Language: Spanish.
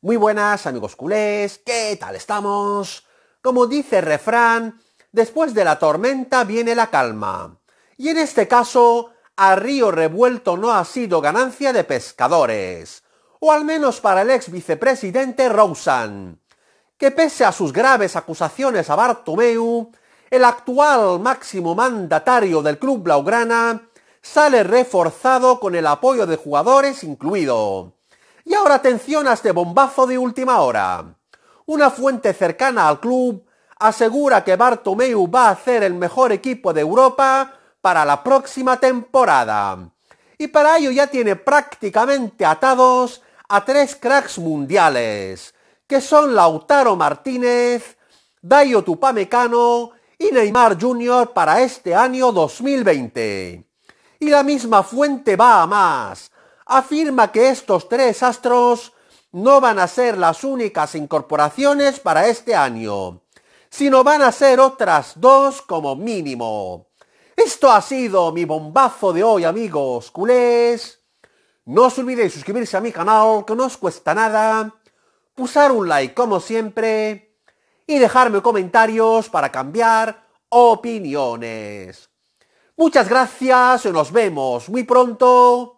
Muy buenas amigos culés, ¿qué tal estamos? Como dice el refrán, después de la tormenta viene la calma. Y en este caso, a río revuelto no ha sido ganancia de pescadores, o al menos para el ex vicepresidente Rousan que pese a sus graves acusaciones a Bartomeu, el actual máximo mandatario del club blaugrana sale reforzado con el apoyo de jugadores incluido y ahora atención a este bombazo de última hora. Una fuente cercana al club asegura que Bartomeu va a ser el mejor equipo de Europa para la próxima temporada. Y para ello ya tiene prácticamente atados a tres cracks mundiales, que son Lautaro Martínez, Dayo Tupamecano y Neymar Jr. para este año 2020. Y la misma fuente va a más, afirma que estos tres astros no van a ser las únicas incorporaciones para este año, sino van a ser otras dos como mínimo. Esto ha sido mi bombazo de hoy, amigos culés. No os olvidéis suscribirse a mi canal, que no os cuesta nada, pulsar un like como siempre y dejarme comentarios para cambiar opiniones. Muchas gracias y nos vemos muy pronto